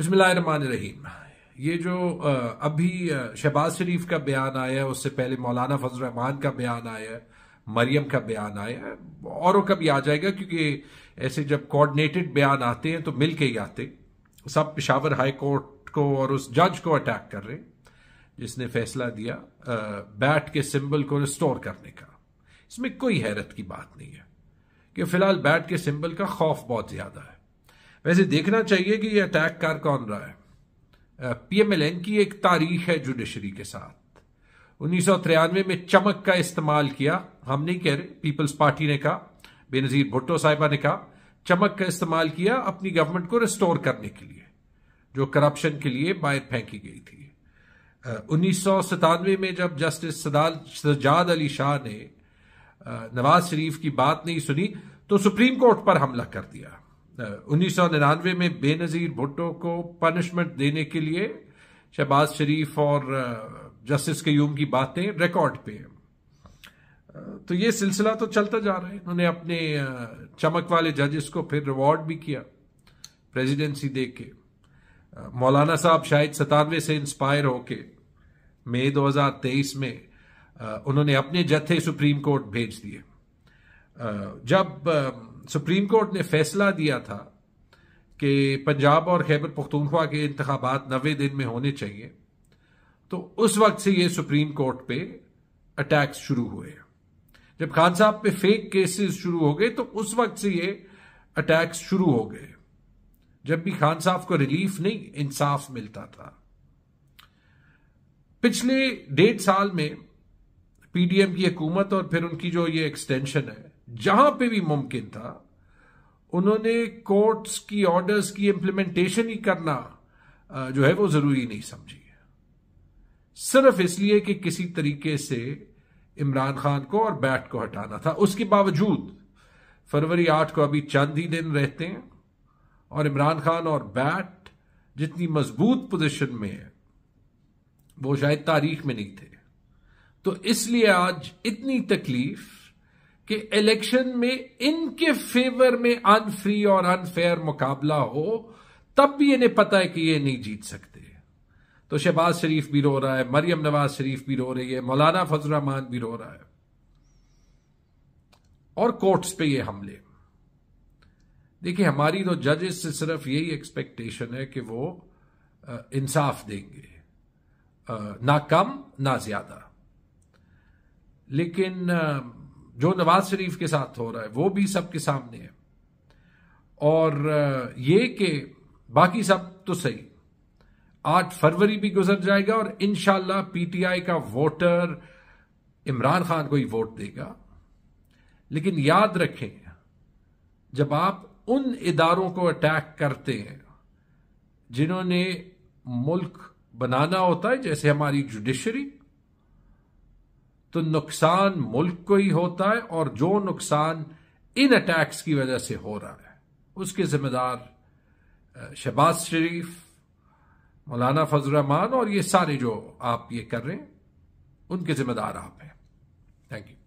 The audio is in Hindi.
बिसमीम ये जो अभी शहबाज शरीफ का बयान आया है उससे पहले मौलाना फजल रहमान का बयान आया है मरियम का बयान आया है औरों का भी आ जाएगा क्योंकि ऐसे जब कोऑर्डिनेटेड बयान आते हैं तो मिल के ही आते सब पिशावर हाई कोर्ट को और उस जज को अटैक कर रहे जिसने फैसला दिया बैट के सिंबल को रिस्टोर करने का इसमें कोई हैरत की बात नहीं है कि फिलहाल बैट के सिंबल का खौफ बहुत ज़्यादा है वैसे देखना चाहिए कि ये अटैक कार कौन रहा है पीएमएलएन की एक तारीख है जुडिशरी के साथ उन्नीस में चमक का इस्तेमाल किया हम नहीं कह रहे पीपल्स पार्टी ने कहा बेनजीर भुट्टो साहिबा ने कहा चमक का इस्तेमाल किया अपनी गवर्नमेंट को रिस्टोर करने के लिए जो करप्शन के लिए बाहर फेंकी गई थी उन्नीस में जब जस्टिस सदाल सजाद अली शाह ने नवाज शरीफ की बात नहीं सुनी तो सुप्रीम कोर्ट पर हमला कर दिया 1999 में बेनज़ीर भुट्टो को पनिशमेंट देने के लिए शहबाज शरीफ और जस्टिस कयूम की बातें रिकॉर्ड पे हैं तो ये सिलसिला तो चलता जा रहा है उन्होंने अपने चमक वाले जजेस को फिर रिवॉर्ड भी किया प्रेसिडेंसी दे के मौलाना साहब शायद सतानवे से इंस्पायर होके मई 2023 में उन्होंने अपने जत्थे सुप्रीम कोर्ट भेज दिए जब सुप्रीम कोर्ट ने फैसला दिया था कि पंजाब और खैबर पख्तूनख्वा के इंतबात नबे दिन में होने चाहिए तो उस वक्त से ये सुप्रीम कोर्ट पे अटैक्स शुरू हुए जब खान साहब पे फेक केसेस शुरू हो गए तो उस वक्त से ये अटैक्स शुरू हो गए जब भी खान साहब को रिलीफ नहीं इंसाफ मिलता था पिछले डेढ़ साल में पीडीएम की हुकूमत और फिर उनकी जो ये एक्सटेंशन है जहां पे भी मुमकिन था उन्होंने कोर्ट्स की ऑर्डर्स की इंप्लीमेंटेशन ही करना जो है वो जरूरी नहीं समझी सिर्फ इसलिए कि किसी तरीके से इमरान खान को और बैट को हटाना था उसके बावजूद फरवरी आठ को अभी चंद ही दिन रहते हैं और इमरान खान और बैट जितनी मजबूत पोजीशन में है वो शायद तारीख में नहीं थे तो इसलिए आज इतनी तकलीफ कि इलेक्शन में इनके फेवर में अनफ्री और अनफेयर मुकाबला हो तब भी इन्हें पता है कि ये नहीं जीत सकते तो शहबाज शरीफ भी रो रहा है मरियम नवाज शरीफ भी रो रही है मौलाना फजलरहमान भी रो रहा है और कोर्ट्स पे ये हमले देखिए हमारी तो जजेस से सिर्फ यही एक्सपेक्टेशन है कि वो इंसाफ देंगे ना कम ना ज्यादा लेकिन जो नवाज शरीफ के साथ हो रहा है वो भी सबके सामने है और ये कि बाकी सब तो सही आठ फरवरी भी गुजर जाएगा और इन पीटीआई का वोटर इमरान खान को ही वोट देगा लेकिन याद रखें जब आप उन इदारों को अटैक करते हैं जिन्होंने मुल्क बनाना होता है जैसे हमारी जुडिशरी तो नुकसान मुल्क को ही होता है और जो नुकसान इन अटैक्स की वजह से हो रहा है उसके जिम्मेदार शहबाज शरीफ मौलाना फजलरहमान और ये सारे जो आप ये कर रहे हैं उनके जिम्मेदार आप हैं थैंक यू